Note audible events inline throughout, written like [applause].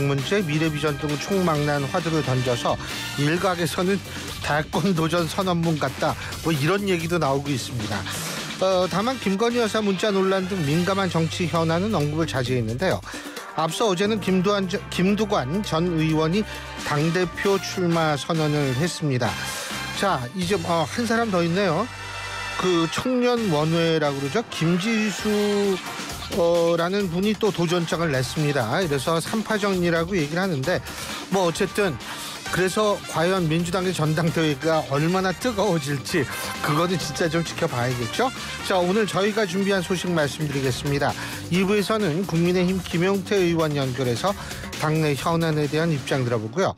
문제, 미래비전 등 총망란 화두를 던져서 일각에서는 대권 도전 선언문 같다. 뭐 이런 얘기도 나오고 있습니다. 어, 다만 김건희 여사 문자 논란 등 민감한 정치 현안은 언급을 자제했는데요. 앞서 어제는 김두한, 김두관 전 의원이 당대표 출마 선언을 했습니다. 자, 이제 어, 한 사람 더 있네요. 그 청년 원회라고 그러죠. 김지수 어, 라는 분이 또 도전장을 냈습니다. 그래서 삼파정리라고 얘기를 하는데 뭐 어쨌든 그래서 과연 민주당의 전당대회가 얼마나 뜨거워질지 그거는 진짜 좀 지켜봐야겠죠. 자 오늘 저희가 준비한 소식 말씀드리겠습니다. 2부에서는 국민의힘 김용태 의원 연결해서 당내 현안에 대한 입장 들어보고요.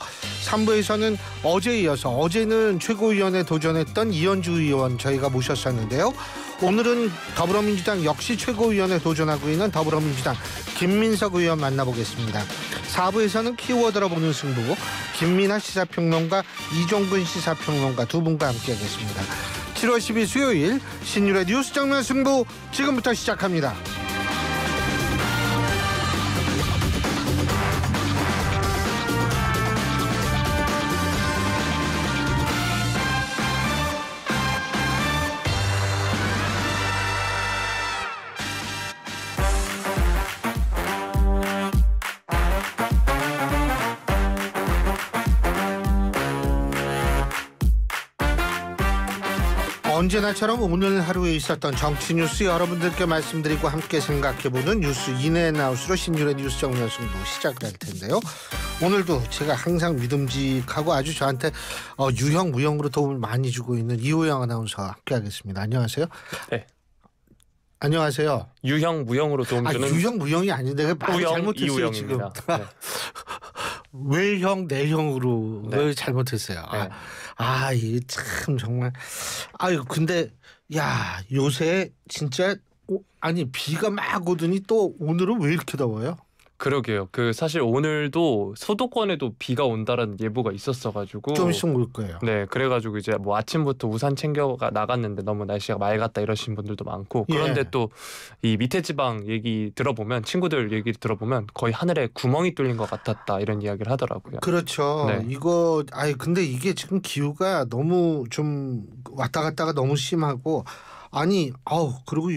3부에서는 어제 이어서 어제는 최고위원에 도전했던 이현주 의원 저희가 모셨었는데요. 오늘은 더불어민주당 역시 최고위원에 도전하고 있는 더불어민주당 김민석 의원 만나보겠습니다. 4부에서는 키워드로 보는 승부 김민아 시사평론가 이종근 시사평론가 두 분과 함께하겠습니다. 7월 12 수요일 신유의 뉴스 정면 승부 지금부터 시작합니다. 언제나처럼 오늘 하루에 있었던 정치 뉴스 여러분들께 말씀드리고 함께 생각해보는 뉴스 이내 아웃으로 신윤의 뉴스 정리연습부시작될 텐데요. 오늘도 제가 항상 믿음직하고 아주 저한테 어, 유형 무형으로 도움을 많이 주고 있는 이호영 아나운서와 함께하겠습니다. 안녕하세요. 네. 안녕하세요. 유형 무형으로 도움 아, 주는 아, 유형 무형이 아닌데 많이 우 잘못했어요 이우형입니다. 지금. 네. 외형 [laughs] 내형으로 네. 잘못했어요. 아, 네. 아. 아, 이 참 정말 아유, 근데 야, 요새 진짜 오, 아니 비가 막 오더니 또 오늘은 왜 이렇게 더워요? 그러게요. 그 사실 오늘도 수도권에도 비가 온다라는 예보가 있었어가지고 좀 있으면 올 거예요. 네, 그래가지고 이제 뭐 아침부터 우산 챙겨가 나갔는데 너무 날씨가 맑았다 이러신 분들도 많고 예. 그런데 예. 또이 밑에 지방 얘기 들어보면 친구들 얘기 들어보면 거의 하늘에 구멍이 뚫린 것 같았다 이런 이야기를 하더라고요. 그렇죠. 네. 이거 아니 근데 이게 지금 기후가 너무 좀 왔다 갔다가 너무 심하고 아니 아우 그리고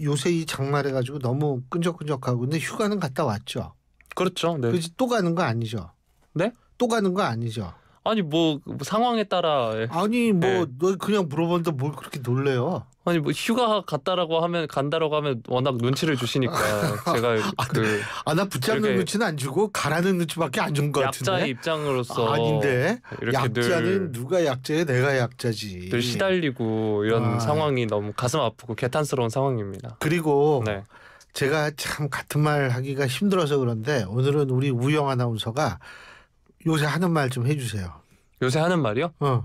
요새 이 장마래 가지고 너무 끈적끈적하고 근데 휴가는 갔다 왔죠. 그렇죠. 네. 그지 또 가는 거 아니죠. 네? 또 가는 거 아니죠. 아니 뭐, 뭐 상황에 따라 아니 뭐너 네. 그냥 물어보는데 뭘 그렇게 놀래요? 아니 뭐 휴가 갔다라고 하면 간다라고 하면 워낙 눈치를 주시니까 [laughs] 제가 아, 그 네. 아나 붙잡는 눈치는 안 주고 가라는 눈치밖에 안준것 같은데 약자 입장으로서 아닌데 약자는 누가 약자에 내가 약자지 늘 시달리고 이런 아. 상황이 너무 가슴 아프고 개탄스러운 상황입니다. 그리고 네. 제가 참 같은 말 하기가 힘들어서 그런데 오늘은 우리 우영 아나운서가 요새 하는 말 좀 해주세요. 요새 하는 말이요? 어.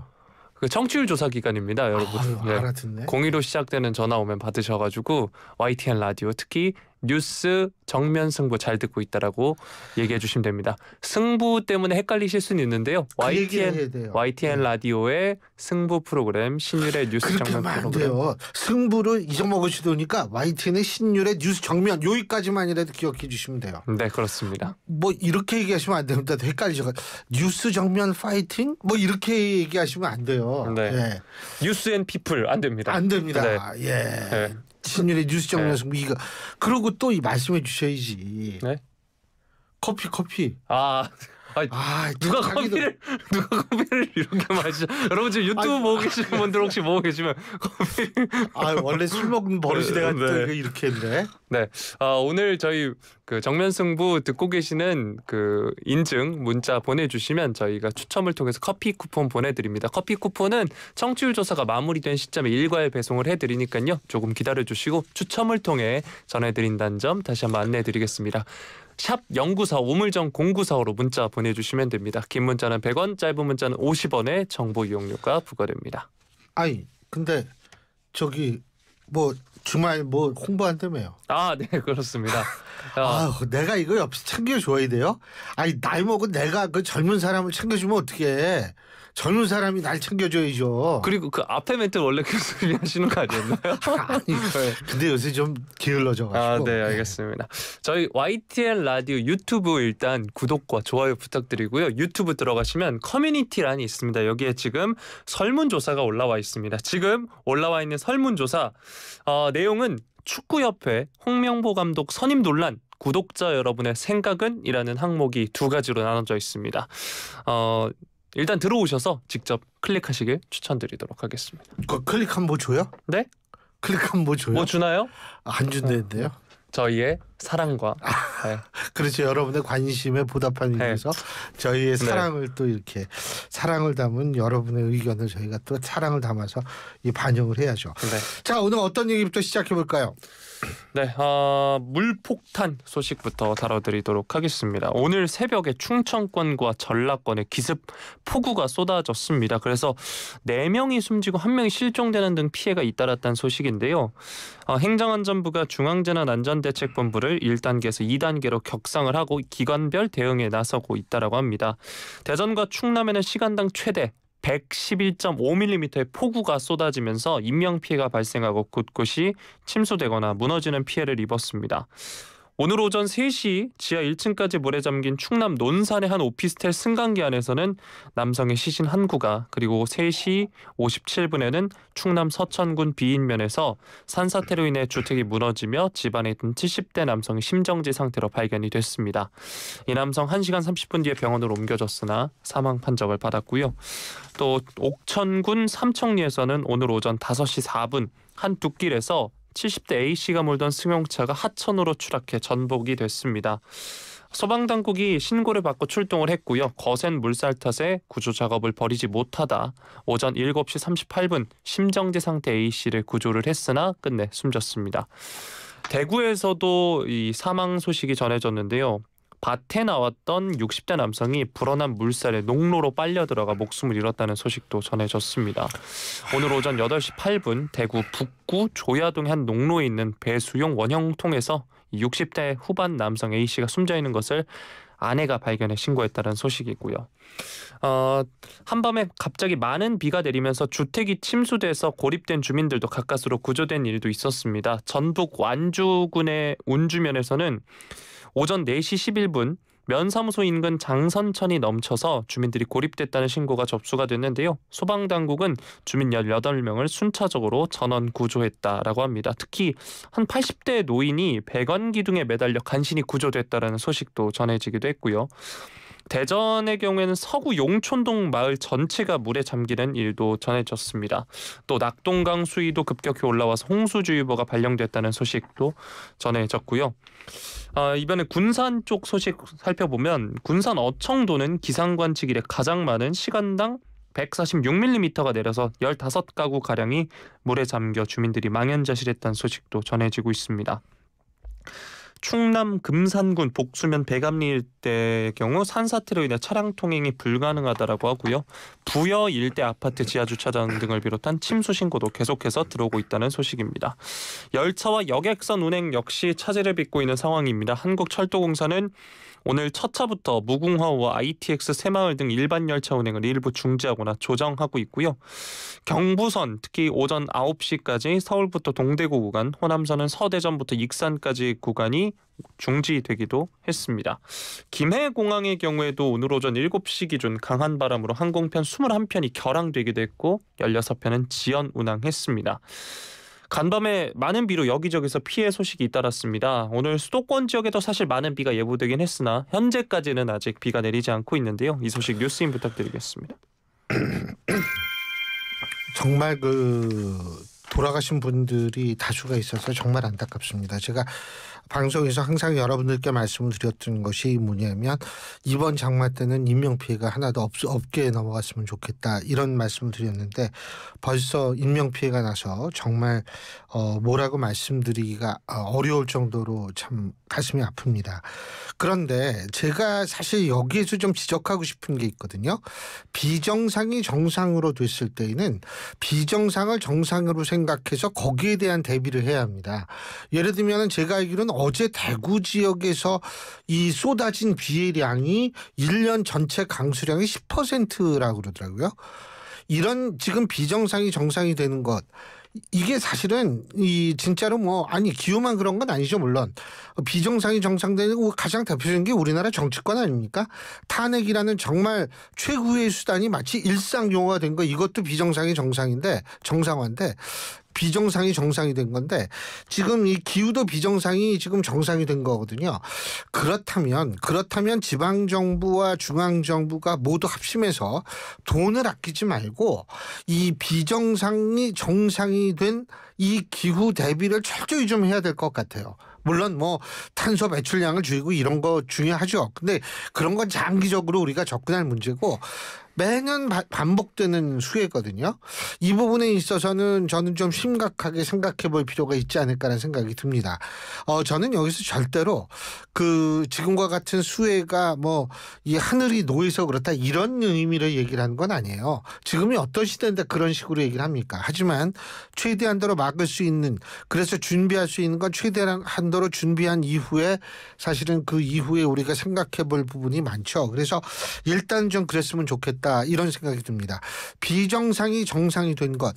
그 청취율 조사 기간입니다, 여러분. 아 알아듣네. 공의로 시작되는 전화 오면 받으셔가지고 YTN 라디오 특히 뉴스 정면 승부 잘 듣고 있다라고 얘기해 주시면 됩니다. 승부 때문에 헷갈리실 수는 있는데요. 그 YTN YTN 네. 라디오의 승부 프로그램 신율의 뉴스 정면 프로그램. 돼요. 승부를 잊어먹으시더니까 YTN의 신율의 뉴스 정면 요기까지만이라도 기억해 주시면 돼요. 네 그렇습니다. 뭐 이렇게 얘기하시면 안 됩니다. 헷갈리셔가 뉴스 정면 파이팅 뭐 이렇게 얘기하시면 안 돼요. 네. 네. 뉴스 앤 피플 안 됩니다. 안 됩니다. 네. 예. 네. 진일의 뉴스 네. 정리 승부기가 그러고 또 말씀해 주셔야지. 네? 커피 커피. 아. 아 아, 누가 커피를 [laughs] 누가 커피를 이렇게 마시죠? 여러분 지금 유튜브 아 보고 계시는 분들 혹시 보고 계시면 커피. 아 원래 술 먹는 그, 버릇이 내가 네. 네. 이렇게 했네. 네. 아 오늘 저희 그 정면 승부 듣고 계시는 그 인증 문자 보내주시면 저희가 추첨을 통해서 커피 쿠폰 보내드립니다. 커피 쿠폰은 청취율 조사가 마무리된 시점에 일괄 배송을 해드리니까요. 조금 기다려주시고 추첨을 통해 전해드린다는 점 다시 한번 안내해드리겠습니다. 샵 0945, 우물정 0945로 문자 보내주시면 됩니다. 긴 문자는 100원, 짧은 문자는 50원의 정보 이용료가 부과됩니다. 아니 근데 저기 뭐 주말 뭐 홍보한다며요. 아, 네, 그렇습니다. 어. [laughs] 아 내가 이거 옆에서 챙겨줘야 돼요? 아니, 나이 먹은 내가 그 젊은 사람을 챙겨주면 어떻게 해? 젊은 사람이 날 챙겨줘야죠. 그리고 그 앞에 멘트 원래 교수님이 그 하시는 거 아니었나요? [laughs] 아니, 네. 근데 요새 좀 게을러져가지고. 아, 네, 알겠습니다. 저희 YTN 라디오 유튜브 일단 구독과 좋아요 부탁드리고요. 유튜브 들어가시면 커뮤니티란이 있습니다. 여기에 지금 설문조사가 올라와 있습니다. 지금 올라와 있는 설문조사 어, 내용은 축구협회 홍명보 감독 선임 논란 구독자 여러분의 생각은 이라는 항목이 두 가지로 나눠져 있습니다. 어, 일단 들어오셔서 직접 클릭하시길 추천드리도록 하겠습니다. 그 클릭하면 줘요? 네? 클릭하면 줘요? 뭐 주나요? 안 준다는데요. 네. 저희의 사랑과 아, 네. [laughs] 그렇죠 여러분의 관심에 보답하기 위해서 네. 저희의 네. 사랑을 네. 또 이렇게 사랑을 담은 여러분의 의견을 저희가 또 사랑을 담아서 이 반영을 해야죠. 네. 자 오늘 어떤 얘기부터 시작해 볼까요? 네, 어, 물폭탄 소식부터 다뤄드리도록 하겠습니다. 오늘 새벽에 충청권과 전라권에 기습 폭우가 쏟아졌습니다. 그래서 4명이 숨지고 1명이 실종되는 등 피해가 잇따랐다는 소식인데요. 어, 행정안전부가 중앙재난안전대책본부를 1단계에서 2단계로 격상을 하고 기관별 대응에 나서고 있다라고 합니다. 대전과 충남에는 시간당 최대 111.5mm의 폭우가 쏟아지면서 인명 피해가 발생하고 곳곳이 침수되거나 무너지는 피해를 입었습니다. 오늘 오전 3시 지하 1층까지 물에 잠긴 충남 논산의 한 오피스텔 승강기 안에서는 남성의 시신 한 구가 그리고 3시 57분에는 충남 서천군 비인면에서 산사태로 인해 주택이 무너지며 집안에 있던 70대 남성이 심정지 상태로 발견이 됐습니다. 이 남성 1시간 30분 뒤에 병원으로 옮겨졌으나 사망 판정을 받았고요. 또 옥천군 삼청리에서는 오늘 오전 5시 4분 한 뚝길에서 70대 A씨가 몰던 승용차가 하천으로 추락해 전복이 됐습니다. 소방 당국이 신고를 받고 출동을 했고요. 거센 물살 탓에 구조 작업을 벌이지 못하다 오전 7시 38분 심정지 상태 A 씨를 구조를 했으나 끝내 숨졌습니다. 대구에서도 이 사망 소식이 전해졌는데요. 밭에 나왔던 60대 남성이 불어난 물살에 농로로 빨려 들어가 목숨을 잃었다는 소식도 전해졌습니다. 오늘 오전 8시 8분 대구 북구 조야동 한 농로에 있는 배수용 원형통에서 60대 후반 남성 A 씨가 숨져 있는 것을 아내가 발견해 신고했다는 소식이고요. 어, 한밤에 갑자기 많은 비가 내리면서 주택이 침수돼서 고립된 주민들도 가까스로 구조된 일도 있었습니다. 전북 완주군의 운주면에서는 오전 4시 11분 면사무소 인근 장선천이 넘쳐서 주민들이 고립됐다는 신고가 접수가 됐는데요. 소방당국은 주민 18명을 순차적으로 전원 구조했다라고 합니다. 특히 한 80대 노인이 백원 기둥에 매달려 간신히 구조됐다라는 소식도 전해지기도 했고요. 대전의 경우에는 서구 용촌동 마을 전체가 물에 잠기는 일도 전해졌습니다. 또 낙동강 수위도 급격히 올라와서 홍수주의보가 발령됐다는 소식도 전해졌고요. 아, 이번에 군산 쪽 소식 살펴보면 군산 어청도는 기상관측 일에 가장 많은 시간당 146mm가 내려서 15가구 가량이 물에 잠겨 주민들이 망연자실했다는 소식도 전해지고 있습니다. 충남 금산군 복수면 백암리 일대 경우 산사태로 인해 차량 통행이 불가능하다라고 하고요. 부여 일대 아파트 지하 주차장 등을 비롯한 침수 신고도 계속해서 들어오고 있다는 소식입니다. 열차와 여객선 운행 역시 차질을 빚고 있는 상황입니다. 한국철도공사는 오늘 첫 차부터 무궁화호와 ITX 새마을 등 일반 열차 운행을 일부 중지하거나 조정하고 있고요. 경부선 특히 오전 9시까지 서울부터 동대구 구간, 호남선은 서대전부터 익산까지 구간이 중지되기도 했습니다. 김해공항의 경우에도 오늘 오전 7시 기준 강한 바람으로 항공편 21편이 결항되기도 했고 16편은 지연 운항했습니다. 간밤에 많은 비로 여기저기서 피해 소식이 잇따랐습니다. 오늘 수도권 지역에도 사실 많은 비가 예보되긴 했으나 현재까지는 아직 비가 내리지 않고 있는데요. 이 소식 뉴스인 부탁드리겠습니다. 정말 그 돌아가신 분들이 다수가 있어서 정말 안타깝습니다. 제가 방송에서 항상 여러분들께 말씀을 드렸던 것이 뭐냐면 이번 장마 때는 인명 피해가 하나도 없, 없게 넘어갔으면 좋겠다 이런 말씀을 드렸는데 벌써 인명 피해가 나서 정말 어, 뭐라고 말씀드리기가 어, 어려울 정도로 참 가슴이 아픕니다. 그런데 제가 사실 여기에서 좀 지적하고 싶은 게 있거든요. 비정상이 정상으로 됐을 때에는 비정상을 정상으로 생각 생각해서 거기에 대한 대비를 해야 합니다. 예를 들면 제가 알기로는 어제 대구 지역에서 이 쏟아진 비의량이 1년 전체 강수량의 10%라고 그러더라고요. 이런 지금 비정상이 정상이 되는 것 이게 사실은 이 진짜로 뭐 아니 기후만 그런 건 아니죠 물론 비정상이 정상되는 그 가장 대표적인 게 우리나라 정치권 아닙니까? 탄핵이라는 정말 최고의 수단이 마치 일상 용어가 된 거 이것도 비정상이 정상인데 정상화인데 비정상이 정상이 된 건데 지금 이 기후도 비정상이 지금 정상이 된 거거든요. 그렇다면 그렇다면 지방 정부와 중앙 정부가 모두 합심해서 돈을 아끼지 말고 이 비정상이 정상이 된 이 기후 대비를 철저히 좀 해야 될 것 같아요. 물론 뭐 탄소 배출량을 줄이고 이런 거 중요하죠. 근데 그런 건 장기적으로 우리가 접근할 문제고 매년 바, 반복되는 수혜거든요. 이 부분에 있어서는 저는 좀 심각하게 생각해 볼 필요가 있지 않을까라는 생각이 듭니다. 어, 저는 여기서 절대로 그 지금과 같은 수혜가 뭐 이 하늘이 놓여서 그렇다 이런 의미를 얘기를 하는 건 아니에요. 지금이 어떤 시대인데 그런 식으로 얘기를 합니까? 하지만 최대한도로 막을 수 있는 그래서 준비할 수 있는 건 최대한도로 준비한 이후에 사실은 그 이후에 우리가 생각해 볼 부분이 많죠. 그래서 일단 좀 그랬으면 좋겠다. 있다 이런 생각이 듭니다. 비정상이 정상이 된것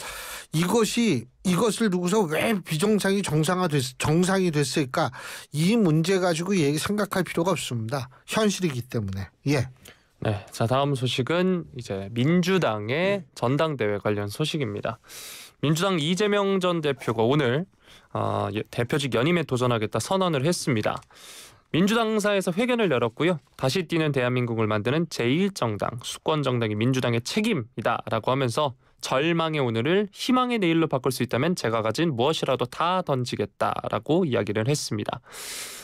이것이 이것을 누구서 왜 비정상이 정상화 됐, 정상이 됐을까 이 문제 가지고 얘기 생각할 필요가 없습니다. 현실이기 때문에 예. 네, 자 다음 소식은 이제 민주당의 네. 전당대회 관련 소식입니다. 민주당 이재명 전 대표가 오늘 어, 예, 대표직 연임에 도전하겠다 선언을 했습니다. 민주당사에서 회견을 열었고요. 다시 뛰는 대한민국을 만드는 제1정당, 수권정당이 민주당의 책임이다라고 하면서 절망의 오늘을 희망의 내일로 바꿀 수 있다면 제가 가진 무엇이라도 다 던지겠다라고 이야기를 했습니다.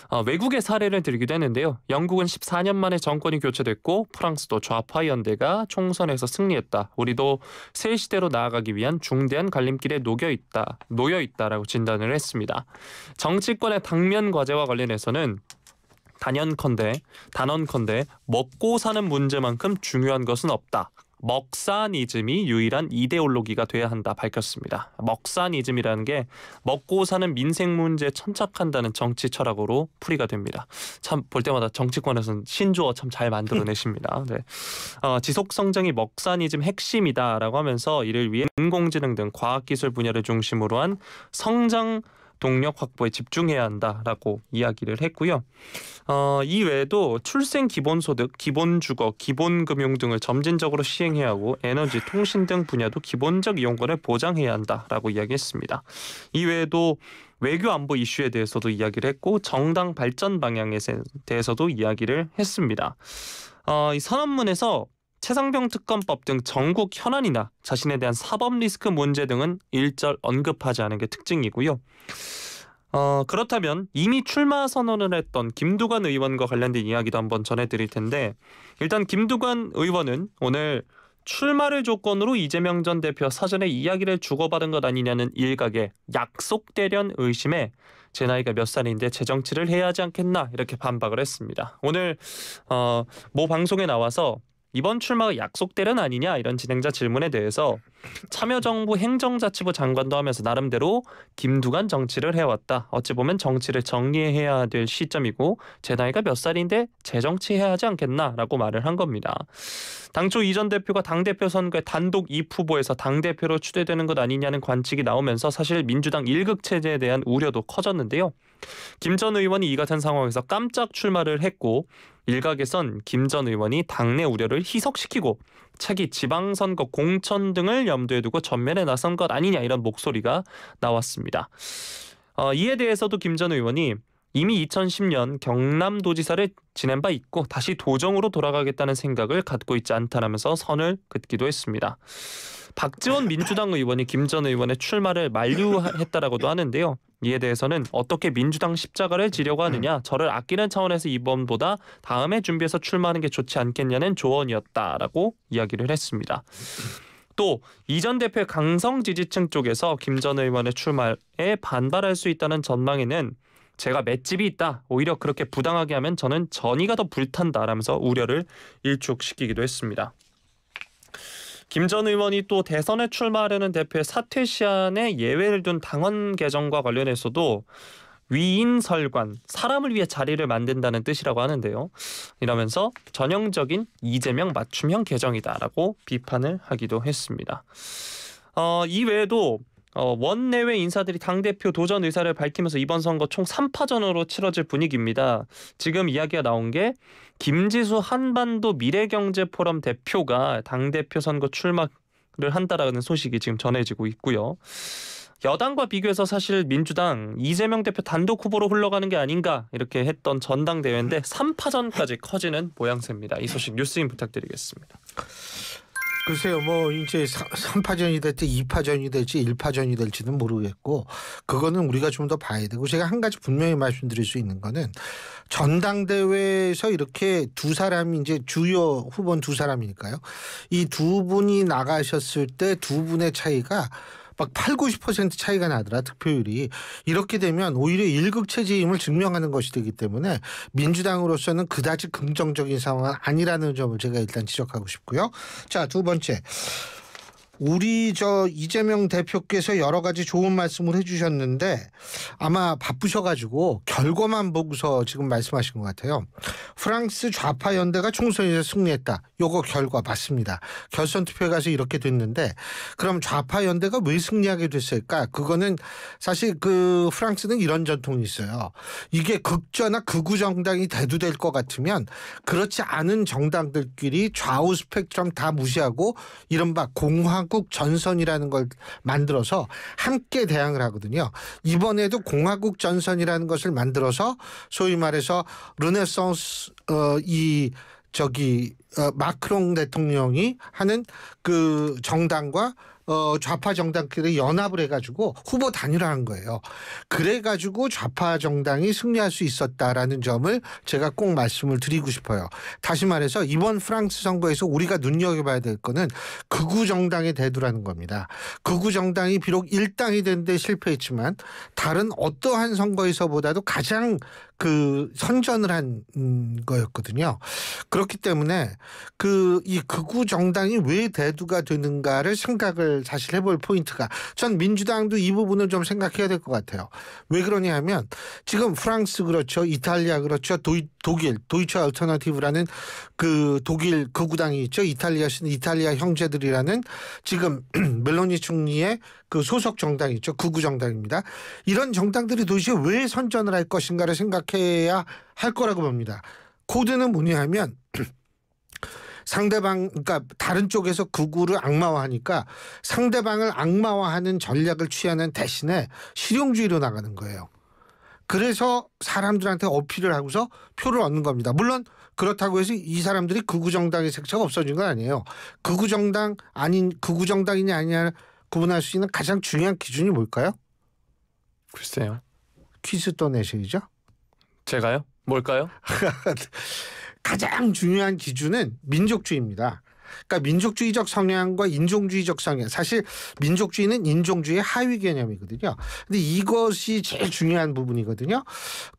어, 외국의 사례를 들기도 했는데요. 영국은 14년 만에 정권이 교체됐고 프랑스도 좌파 연대가 총선에서 승리했다. 우리도 새 시대로 나아가기 위한 중대한 갈림길에 녹여 있다, 놓여 있다라고 진단을 했습니다. 정치권의 당면 과제와 관련해서는 단연컨대 단언컨대 먹고 사는 문제만큼 중요한 것은 없다. 먹사니즘이 유일한 이데올로기가 돼야 한다 밝혔습니다. 먹사니즘이라는 게 먹고 사는 민생 문제에 천착한다는 정치 철학으로 풀이가 됩니다. 참 볼 때마다 정치권에서는 신조어 참 잘 만들어내십니다. 음. 네. 어, 지속 성장이 먹사니즘 핵심이다라고 하면서 이를 위해 인공지능 등 과학기술 분야를 중심으로 한 성장 동력 확보에 집중해야 한다라고 이야기를 했고요. 어, 이 외에도 출생 기본소득, 기본주거, 기본금융 등을 점진적으로 시행해야 하고 에너지, 통신 등 분야도 기본적 이용권을 보장해야 한다라고 이야기했습니다. 이 외에도 외교 안보 이슈에 대해서도 이야기를 했고 정당 발전 방향에 대해서도 이야기를 했습니다. 어, 이 선언문에서 최상병 특검법 등 전국 현안이나 자신에 대한 사법 리스크 문제 등은 일절 언급하지 않은 게 특징이고요. 어, 그렇다면 이미 출마 선언을 했던 김두관 의원과 관련된 이야기도 한번 전해드릴 텐데 일단 김두관 의원은 오늘 출마를 조건으로 이재명 전대표 사전에 이야기를 주고받은 것 아니냐는 일각의 약속 대련 의심에 제 나이가 몇 살인데 재정치를 해야 하지 않겠나 이렇게 반박을 했습니다. 오늘 어, 모 방송에 나와서 이번 출마가 약속될는 아니냐 이런 진행자 질문에 대해서 참여정부 행정자치부 장관도 하면서 나름대로 김두관 정치를 해왔다. 어찌 보면 정치를 정리해야 될 시점이고 제 나이가 몇 살인데 재정치해야 하지 않겠나라고 말을 한 겁니다. 당초 이 전 대표가 당대표 선거에 단독 2후보에서 당대표로 추대되는 것 아니냐는 관측이 나오면서 사실 민주당 일극 체제에 대한 우려도 커졌는데요. 김 전 의원이 이 같은 상황에서 깜짝 출마를 했고 일각에선 김 전 의원이 당내 우려를 희석시키고 차기 지방선거 공천 등을 염두에 두고 전면에 나선 것 아니냐 이런 목소리가 나왔습니다. 어, 이에 대해서도 김 전 의원이 이미 2010년 경남도지사를 지낸 바 있고 다시 도정으로 돌아가겠다는 생각을 갖고 있지 않다라면서 선을 긋기도 했습니다. 박지원 민주당 의원이 김 전 의원의 출마를 만류했다라고도 하는데요. 이에 대해서는 어떻게 민주당 십자가를 지려고 하느냐 저를 아끼는 차원에서 이번보다 다음에 준비해서 출마하는 게 좋지 않겠냐는 조언이었다라고 이야기를 했습니다. 또 이전 대표의 강성 지지층 쪽에서 김 전 의원의 출마에 반발할 수 있다는 전망에는 제가 맷집이 있다. 오히려 그렇게 부당하게 하면 저는 전이가 더 불탄다라면서 우려를 일축시키기도 했습니다. 김전 의원이 또 대선에 출마하려는 대표의 사퇴 시한에 예외를 둔 당원 개정과 관련해서도 위인설관, 사람을 위해 자리를 만든다는 뜻이라고 하는데요. 이러면서 전형적인 이재명 맞춤형 개정이다라고 비판을 하기도 했습니다. 어, 이외에도 어, 원내외 인사들이 당대표 도전 의사를 밝히면서 이번 선거 총 3파전으로 치러질 분위기입니다. 지금 이야기가 나온 게 김지수 한반도 미래경제포럼 대표가 당대표 선거 출마를 한다라는 소식이 지금 전해지고 있고요. 여당과 비교해서 사실 민주당 이재명 대표 단독 후보로 흘러가는 게 아닌가 이렇게 했던 전당대회인데 3파전까지 커지는 모양새입니다. 이 소식 뉴스인 부탁드리겠습니다. 글쎄요, 뭐 이제 3파전이 될지 2파전이 될지 1파전이 될지는 모르겠고 그거는 우리가 좀 더 봐야 되고 제가 한 가지 분명히 말씀드릴 수 있는 거는 전당대회에서 이렇게 두 사람이 이제 주요 후보는 두 사람이니까요. 이 두 분이 나가셨을 때 두 분의 차이가 막 8, 90% 차이가 나더라 득표율이 이렇게 되면 오히려 일극 체제임을 증명하는 것이 되기 때문에 민주당으로서는 그다지 긍정적인 상황은 아니라는 점을 제가 일단 지적하고 싶고요. 자두 번째 우리 저 이재명 대표께서 여러 가지 좋은 말씀을 해주셨는데 아마 바쁘셔가지고 결과만 보고서 지금 말씀하신 것 같아요. 프랑스 좌파 연대가 총선에서 승리했다. 요거 결과 맞습니다. 결선 투표에 가서 이렇게 됐는데 그럼 좌파 연대가 왜 승리하게 됐을까? 그거는 사실 그 프랑스는 이런 전통이 있어요. 이게 극좌나 극우 정당이 대두될 것 같으면 그렇지 않은 정당들끼리 좌우 스펙트럼 다 무시하고 이른바 공화 공화국 전선이라는 걸 만들어서 함께 대항을 하거든요. 이번에도 공화국 전선이라는 것을 만들어서 소위 말해서 르네상스 어, 이 저기 어, 마크롱 대통령이 하는 그 정당과 어, 좌파 정당끼리 연합을 해가지고 후보 단일화한 거예요. 그래가지고 좌파 정당이 승리할 수 있었다라는 점을 제가 꼭 말씀을 드리고 싶어요. 다시 말해서 이번 프랑스 선거에서 우리가 눈여겨봐야 될 거는 극우 정당의 대두라는 겁니다. 극우 정당이 비록 1당이 되는데 실패했지만 다른 어떠한 선거에서보다도 가장 그 선전을 한 음, 거였거든요. 그렇기 때문에 그 이 극우 정당이 왜 대두가 되는가를 생각을 사실 해볼 포인트가 전 민주당도 이 부분을 좀 생각해야 될 것 같아요. 왜 그러냐 하면 지금 프랑스 그렇죠. 이탈리아 그렇죠. 도이 독일 도이처 알터나티브라는 그 독일 거구당이 있죠. 이탈리아 신 이탈리아 형제들이라는 지금 [clears throat] 멜로니 총리의 그 소속 정당 이 있죠. 극우 정당입니다. 이런 정당들이 도대체 왜 선전을 할 것인가를 생각해야 할 거라고 봅니다. 코드는 뭐냐 하면 [clears throat] 상대방 그러니까 다른 쪽에서 극우를 악마화하니까 상대방을 악마화하는 전략을 취하는 대신에 실용주의로 나가는 거예요. 그래서 사람들한테 어필을 하고서 표를 얻는 겁니다. 물론 그렇다고 해서 이 사람들이 극우정당의 색채가 없어진 건 아니에요. 극우정당 아닌 극우정당이냐 아니냐 구분할 수 있는 가장 중요한 기준이 뭘까요? 글쎄요. 퀴즈 또 내셔야죠. 제가요? 뭘까요? [laughs] 가장 중요한 기준은 민족주의입니다. 그러니까 민족주의적 성향과 인종주의적 성향 사실 민족주의는 인종주의 하위 개념이거든요. 근데 이것이 제일 중요한 부분이거든요.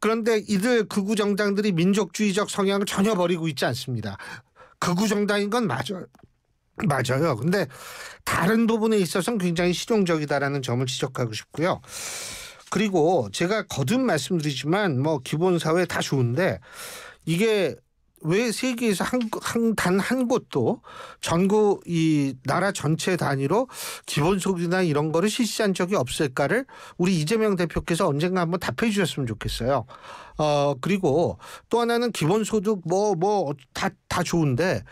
그런데 이들 극우 정당들이 민족주의적 성향을 전혀 버리고 있지 않습니다. 극우 정당인 건 맞아요. 맞아요. 근데 다른 부분에 있어서는 굉장히 실용적이다라는 점을 지적하고 싶고요. 그리고 제가 거듭 말씀드리지만 뭐 기본 사회 다 좋은데 이게 왜 세계에서 한단한 한 곳도 전국 이 나라 전체 단위로 기본소득이나 이런 거를 실시한 적이 없을까를 우리 이재명 대표께서 언젠가 한번 답해 주셨으면 좋겠어요. 어 그리고 또 하나는 기본소득 뭐 뭐 다다 다 좋은데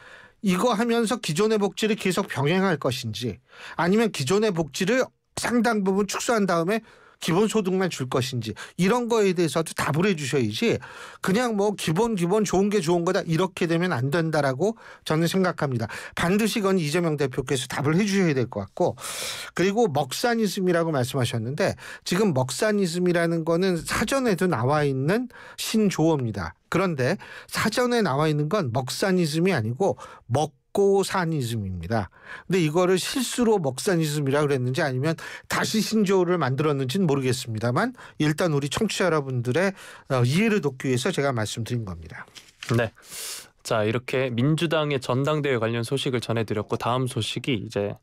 이거 하면서 기존의 복지를 계속 병행할 것인지 아니면 기존의 복지를 상당 부분 축소한 다음에 기본소득만 줄 것인지 이런 거에 대해서도 답을 해주셔야지 그냥 뭐 기본 기본 좋은 게 좋은 거다 이렇게 되면 안 된다라고 저는 생각합니다. 반드시 건 이재명 대표께서 답을 해주셔야 될 것 같고 그리고 먹사니즘이라고 말씀하셨는데 지금 먹사니즘이라는 거는 사전에도 나와 있는 신조어입니다. 그런데 사전에 나와 있는 건 먹사니즘이 아니고 먹 먹고산이즘입니다 근데 이거를 실수로 먹산이즘이라 그랬는지 아니면 다시 신조어를 만들었는지는 모르겠습니다만 일단 우리 청취자 여러분들의 어, 이해를 돕기 위해서 제가 말씀드린 겁니다. 네. 자 이렇게 민주당의 전당대회 관련 소식을 전해드렸고 다음 소식이 이제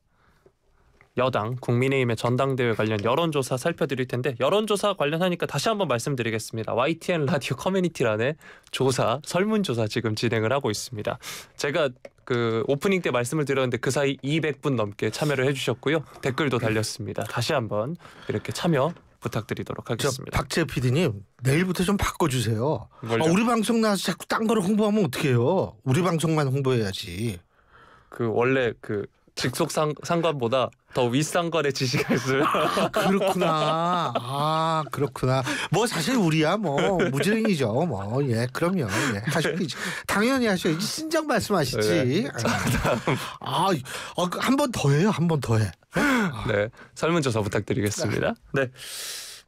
여당 국민의힘의 전당대회 관련 여론조사 살펴드릴 텐데 여론조사 관련하니까 다시 한번 말씀드리겠습니다. YTN 라디오 커뮤니티란에 조사 설문조사 지금 진행을 하고 있습니다. 제가 그 오프닝 때 말씀을 드렸는데 그 사이 200분 넘게 참여를 해주셨고요. 댓글도 달렸습니다. 다시 한번 이렇게 참여 부탁드리도록 하겠습니다. 박재 PD님 내일부터 좀 바꿔주세요. 아, 우리 방송 나와서 자꾸 딴 거를 홍보하면 어떡해요. 우리 방송만 홍보해야지. 그 원래 그 직속 상, 상관보다 더윗상관에 지시가 있어요. 그렇구나. 아 그렇구나. 뭐 사실 우리야 뭐 무지랭이죠. 뭐예 그럼요. 예, 하셔야지. 당연히 하셔야지. 신장 말씀하시지. 네. 아한 아, 어, 그 번더 해요. 한 번 더 해. 아. 네 설문조사 부탁드리겠습니다. 네. 네.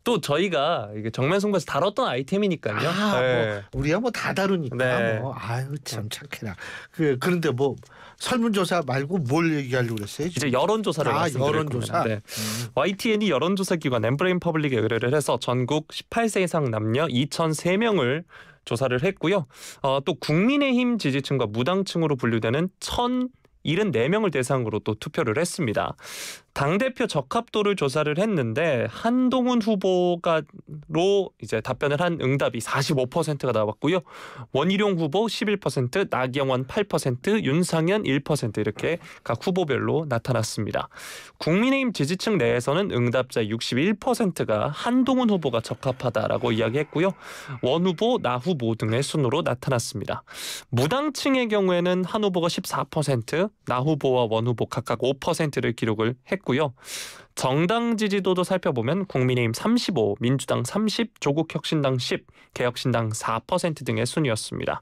또 저희가 이게 정면 승부에서 다뤘던 아이템이니까요. 아, 뭐 네. 뭐 우리야 뭐 다 다루니까 네. 뭐 아유 참 착해라. 그 그런데 뭐 설문조사 말고 뭘 얘기하려고 그랬어요? 지금? 이제 여론조사를 아, 여론조사. 네. 음. YTN이 여론조사 기관 엠브레인 퍼블릭에 의뢰를 해서 전국 18세 이상 남녀 2,003명을 조사를 했고요. 어, 또 국민의힘 지지층과 무당층으로 분류되는 1,074명을 0 0 대상으로 또 투표를 했습니다. 당대표 적합도를 조사를 했는데 한동훈 후보가로 이제 답변을 한 응답이 45%가 나왔고요. 원희룡 후보 11%, 나경원 8%, 윤상현 1% 이렇게 각 후보별로 나타났습니다. 국민의힘 지지층 내에서는 응답자 61%가 한동훈 후보가 적합하다라고 이야기했고요. 원 후보, 나 후보 등의 순으로 나타났습니다. 무당층의 경우에는 한 후보가 14%, 나 후보와 원 후보 각각 5%를 기록을 했고 했고요. 정당 지지도도 살펴보면 국민의힘 35, 민주당 30, 조국혁신당 10, 개혁신당 4% 등의 순이었습니다.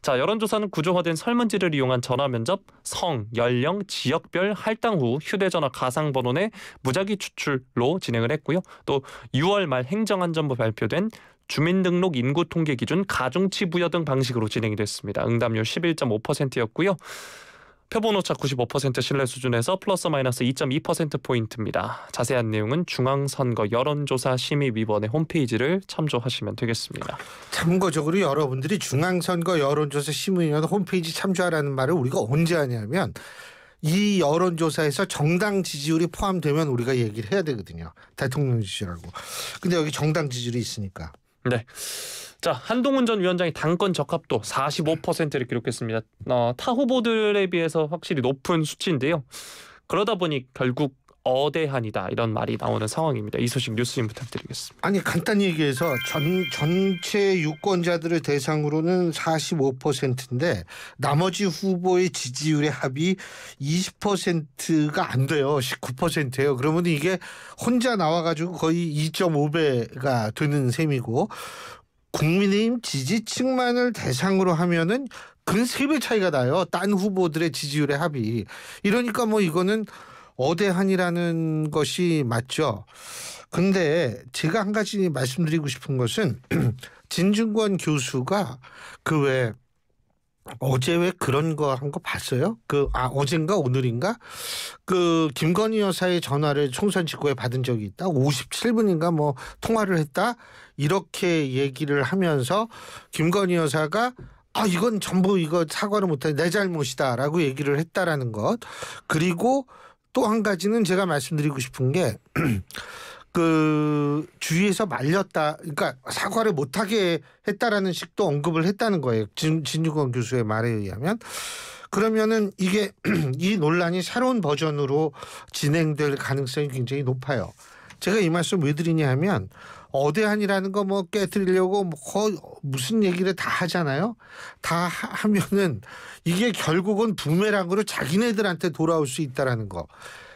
자, 여론조사는 구조화된 설문지를 이용한 전화 면접, 성, 연령, 지역별 할당 후 휴대전화 가상번호 내 무작위 추출로 진행을 했고요. 또 6월 말 행정안전부 발표된 주민등록 인구 통계 기준 가중치 부여 등 방식으로 진행이 됐습니다. 응답률 11.5%였고요. 표본오차 95% 신뢰 수준에서 플러스 마이너스 2.2%포인트입니다. 자세한 내용은 중앙선거 여론조사 심의위원회 홈페이지를 참조하시면 되겠습니다. 참고적으로 여러분들이 중앙선거 여론조사 심의위원회 홈페이지 참조하라는 말을 우리가 언제 하냐면 이 여론조사에서 정당 지지율이 포함되면 우리가 얘기를 해야 되거든요. 대통령 지지율하고. 근데 여기 정당 지지율이 있으니까. 네. 자 한동훈 전 위원장이 당권 적합도 45%를 기록했습니다. 어, 타 후보들에 비해서 확실히 높은 수치인데요. 그러다 보니 결국 어대한이다 이런 말이 나오는 상황입니다. 이 소식 뉴스인 부탁드리겠습니다. 아니 간단히 얘기해서 전 전체 유권자들을 대상으로는 45%인데 나머지 후보의 지지율의 합이 20%가 안 돼요. 19%예요. 그러면 이게 혼자 나와가지고 거의 2.5배가 되는 셈이고 국민의힘 지지층만을 대상으로 하면은 근 3배 차이가 나요. 딴 후보들의 지지율의 합이. 이러니까 뭐 이거는 어대한이라는 것이 맞죠. 근데 제가 한 가지 말씀드리고 싶은 것은 [clears throat] 진중권 교수가 그 왜 어제 왜 그런 거 한거 거 봤어요? 그 아 어젠가 오늘인가 그 김건희 여사의 전화를 총선 직후에 받은 적이 있다. 57분인가 뭐 통화를 했다. 이렇게 얘기를 하면서 김건희 여사가 아 이건 전부 이거 사과를 못해 내 잘못이다라고 얘기를 했다라는 것 그리고 또한 가지는 제가 말씀드리고 싶은 게 그 [clears throat] 주위에서 말렸다 그러니까 사과를 못하게 했다라는 식도 언급을 했다는 거예요 진, 진유건 교수의 말에 의하면 그러면은 이게 [clears throat] 이 논란이 새로운 버전으로 진행될 가능성이 굉장히 높아요 제가 이 말씀 왜 드리냐 하면 어대한이라는 거 뭐 깨뜨리려고 뭐 무슨 얘기를 다 하잖아요. 다 하면은 이게 결국은 부메랑으로 자기네들한테 돌아올 수 있다라는 거.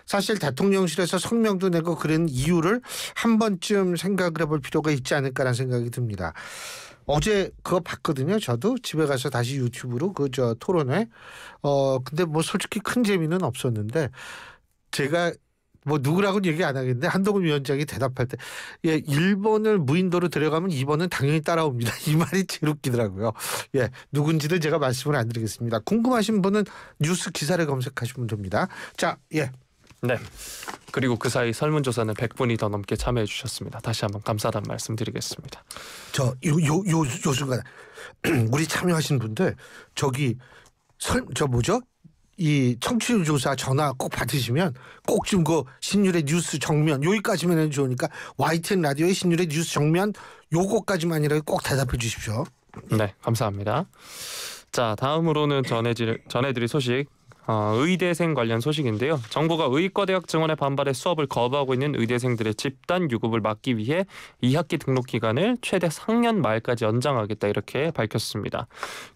사실 대통령실에서 성명도 내고 그런 이유를 한 번쯤 생각을 해볼 필요가 있지 않을까라는 생각이 듭니다. 어제 그거 봤거든요. 저도 집에 가서 다시 유튜브로 그 저 토론회. 어 근데 뭐 솔직히 큰 재미는 없었는데 제가 뭐 누구라고는 얘기 안 하겠는데 한동훈 위원장이 대답할 때 예, 1번을 무인도로 들어가면 2번은 당연히 따라옵니다. [laughs] 이 말이 제일 웃기더라고요. 예, 누군지는 제가 말씀을 안 드리겠습니다. 궁금하신 분은 뉴스 기사를 검색하시면 됩니다. 자, 예. 네. 그리고 그 사이 설문조사는 100분이 더 넘게 참여해 주셨습니다. 다시 한번 감사단 말씀드리겠습니다. 저요요요 요, 요 순간 [clears throat] 우리 참여하신 분들 저기 설 저 뭐죠? 이 청취율 조사 전화 꼭 받으시면 꼭좀그 신율의 뉴스 정면 여기까지만 해도 좋으니까 YTN 라디오의 신율의 뉴스 정면 요거까지만이라도 꼭 대답해 주십시오. 네, 감사합니다. 자, 다음으로는 전해질, 전해드릴 소식 어, 의대생 관련 소식인데요. 정부가 의과대학 증원에 반발해 수업을 거부하고 있는 의대생들의 집단 유급을 막기 위해 2학기 등록 기간을 최대 3년 말까지 연장하겠다 이렇게 밝혔습니다.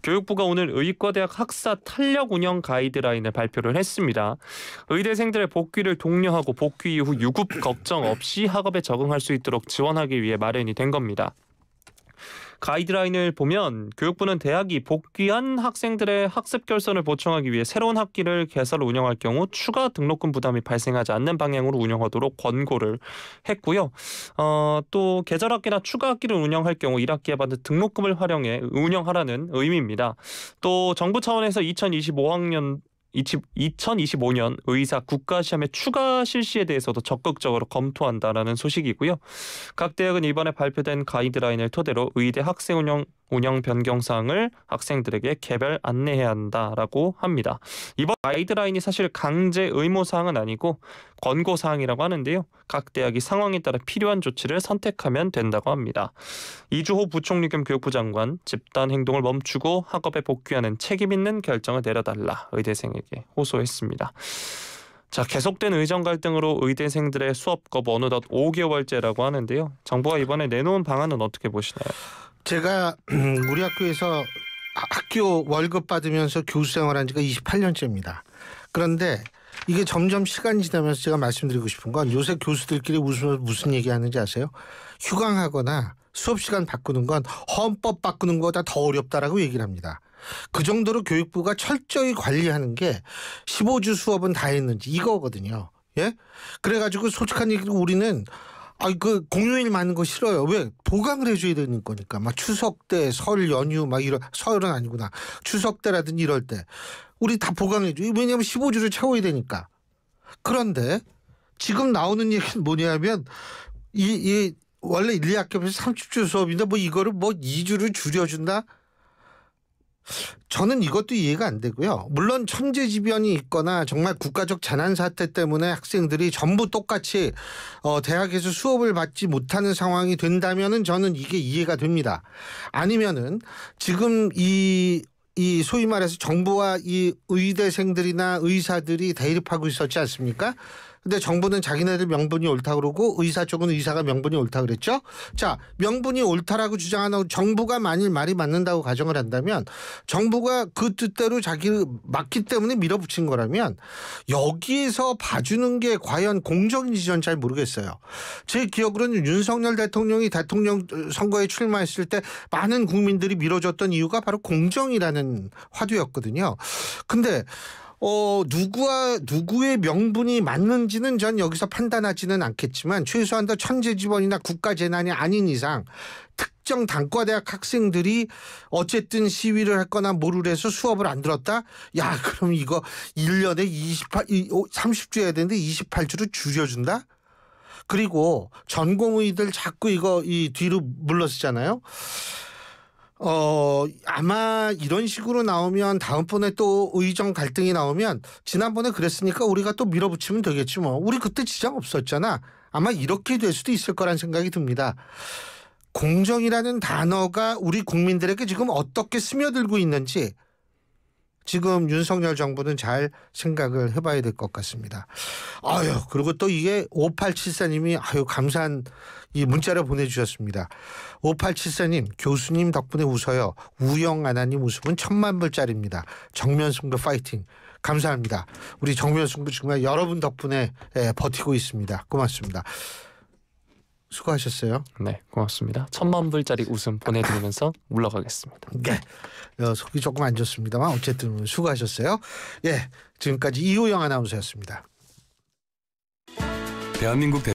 교육부가 오늘 의과대학 학사 탄력 운영 가이드라인을 발표를 했습니다. 의대생들의 복귀를 독려하고 복귀 이후 유급 걱정 없이 학업에 적응할 수 있도록 지원하기 위해 마련이 된 겁니다. 가이드라인을 보면 교육부는 대학이 복귀한 학생들의 학습 결선을 보충하기 위해 새로운 학기를 개설 운영할 경우 추가 등록금 부담이 발생하지 않는 방향으로 운영하도록 권고를 했고요. 어, 또 계절 학기나 추가 학기를 운영할 경우 1학기에 받은 등록금을 활용해 운영하라는 의미입니다. 또 정부 차원에서 2025학년 2025년 의사 국가시험의 추가 실시에 대해서도 적극적으로 검토한다라는 소식이고요. 각 대학은 이번에 발표된 가이드라인을 토대로 의대 학생 운영 운영 변경 사항을 학생들에게 개별 안내해야 한다라고 합니다. 이번 가이드라인이 사실 강제 의무 사항은 아니고 권고 사항이라고 하는데요. 각 대학이 상황에 따라 필요한 조치를 선택하면 된다고 합니다. 이주호 부총리 겸 교육부 장관 집단 행동을 멈추고 학업에 복귀하는 책임 있는 결정을 내려달라 의대생에게 호소했습니다. 자, 계속된 의정 갈등으로 의대생들의 수업 거부 어느덧 5개월째라고 하는데요. 정부가 이번에 내놓은 방안은 어떻게 보시나요? 제가 [clears throat] 우리 학교에서 아, 학교 월급 받으면서 교수 생활한 지가 28년째입니다. 그런데 이게 점점 시간이 지나면서 제가 말씀드리고 싶은 건 요새 교수들끼리 무슨 무슨 얘기하는지 아세요? 휴강하거나 수업 시간 바꾸는 건 헌법 바꾸는 것보다 더 어렵다라고 얘기를 합니다. 그 정도로 교육부가 철저히 관리하는 게 15주 수업은 다 했는지 이거거든요. 예? 그래가지고 솔직한 얘기로 우리는 아니 그 공휴일 많은 거 싫어요. 왜 보강을 해줘야 되는 거니까 막 추석 때, 설 연휴 막 이런 설은 아니구나. 추석 때라든지 이럴 때 우리 다 보강해줘. 왜냐면 15주를 채워야 되니까. 그런데 지금 나오는 얘기는 뭐냐면 이, 이 원래 일2학교에서 30주 수업인데 뭐 이거를 뭐 2주를 줄여준다? 저는 이것도 이해가 안 되고요. 물론 천재지변이 있거나 정말 국가적 재난 사태 때문에 학생들이 전부 똑같이 어, 대학에서 수업을 받지 못하는 상황이 된다면은 저는 이게 이해가 됩니다. 아니면은 지금 이 이 소위 말해서 정부와 이 의대생들이나 의사들이 대립하고 있었지 않습니까? 근데 정부는 자기네들 명분이 옳다 그러고 의사 쪽은 의사가 명분이 옳다 그랬죠. 자, 명분이 옳다라고 주장하는 정부가 만일 말이 맞는다고 가정을 한다면 정부가 그 뜻대로 자기 맞기 때문에 밀어붙인 거라면 여기에서 봐주는 게 과연 공정인지 전 잘 모르겠어요. 제 기억으로는 윤석열 대통령이 대통령 선거에 출마했을 때 많은 국민들이 밀어줬던 이유가 바로 공정이라는 화두였거든요. 근데 어, 누구와 누구의 명분이 맞는지는 전 여기서 판단하지는 않겠지만 최소한 더 천재 지원이나 국가 재난이 아닌 이상 특정 단과대학 학생들이 어쨌든 시위를 했거나 모를 해서 수업을 안 들었다? 야, [laughs] 그럼 이거 1년에 28, 30주 해야 되는데 28주로 줄여준다? 그리고 전공의들 자꾸 이거 이 뒤로 물러서잖아요. 어, 아마 이런 식으로 나오면 다음번에 또 의정 갈등이 나오면 지난번에 그랬으니까 우리가 또 밀어붙이면 되겠지 뭐. 우리 그때 지장 없었잖아. 아마 이렇게 될 수도 있을 거란 생각이 듭니다. 공정이라는 단어가 우리 국민들에게 지금 어떻게 스며들고 있는지 지금 윤석열 정부는 잘 생각을 해봐야 될 것 같습니다. 아유, 그리고 또 이게 5874님이 아유, 감사한 이 문자를 보내주셨습니다. 5874님, 교수님 덕분에 웃어요. 우영 아나님 웃음은 천만 불짜리입니다. 정면 승부 파이팅. 감사합니다. 우리 정면 승부 정말 여러분 덕분에 예, 버티고 있습니다. 고맙습니다. 수고하셨어요. 네, 고맙습니다. 천만 불짜리 웃음 보내드리면서 물러가겠습니다. 네, 어, 속이 조금 안 좋습니다만 어쨌든 수고하셨어요. 예, 지금까지 이호영 아나운서였습니다. 대한민국 대...